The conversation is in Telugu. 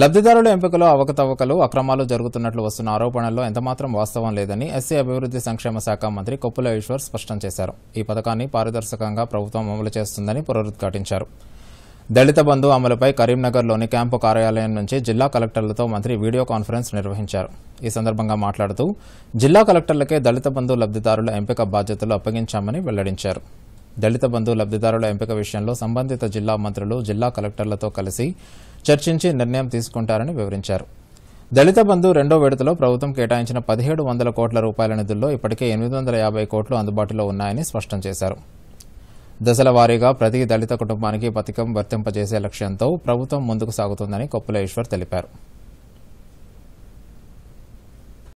లబ్దిదారుల ఎంపికలో అవకతవకలు అక్రమాలు జరుగుతున్నట్లు వస్తున్న ఆరోపణల్లో ఎంతమాత్రం వాస్తవం లేదని ఎస్సీ అభివృద్ది సంక్షేమ శాఖ మంత్రి కొప్పుల ఈశ్వర్ స్పష్టం చేశారు ఈ పథకాన్ని పారదర్శకంగా ప్రభుత్వం అమలు చేస్తుందని పునరుద్ఘాటించారు దళిత బంధు అమలుపై కరీంనగర్లోని క్యాంపు కార్యాలయం నుంచి జిల్లా కలెక్టర్లతో మంత్రి వీడియో కాన్ఫరెన్స్ నిర్వహించారు ఈ సందర్భంగా మాట్లాడుతూ జిల్లా కలెక్టర్లకే దళిత బంధు లబ్దిదారుల ఎంపిక బాధ్యతలు అప్పగించామని వెల్లడించారు దళిత బంధు లబ్దిదారుల ఎంపిక విషయంలో సంబంధిత జిల్లా మంత్రులు జిల్లా కలెక్టర్లతో కలిసి చర్చించి నిర్ణయం తీసుకుంటారని వివరించారు దళిత బంధు రెండో విడతలో ప్రభుత్వం కేటాయించిన పదిహేడు వందల కోట్ల రూపాయల నిధుల్లో ఇప్పటికే ఎనిమిది వందల యాభై కోట్లు అందుబాటులో ఉన్నాయని స్పష్టం చేశారు దశల వారీగా ప్రతి దళిత కుటుంబానికి పథకం వర్తింపజేసే లక్ష్యంతో ప్రభుత్వం ముందుకు సాగుతుందని కొప్పుల ఈశ్వర్ తెలిపారు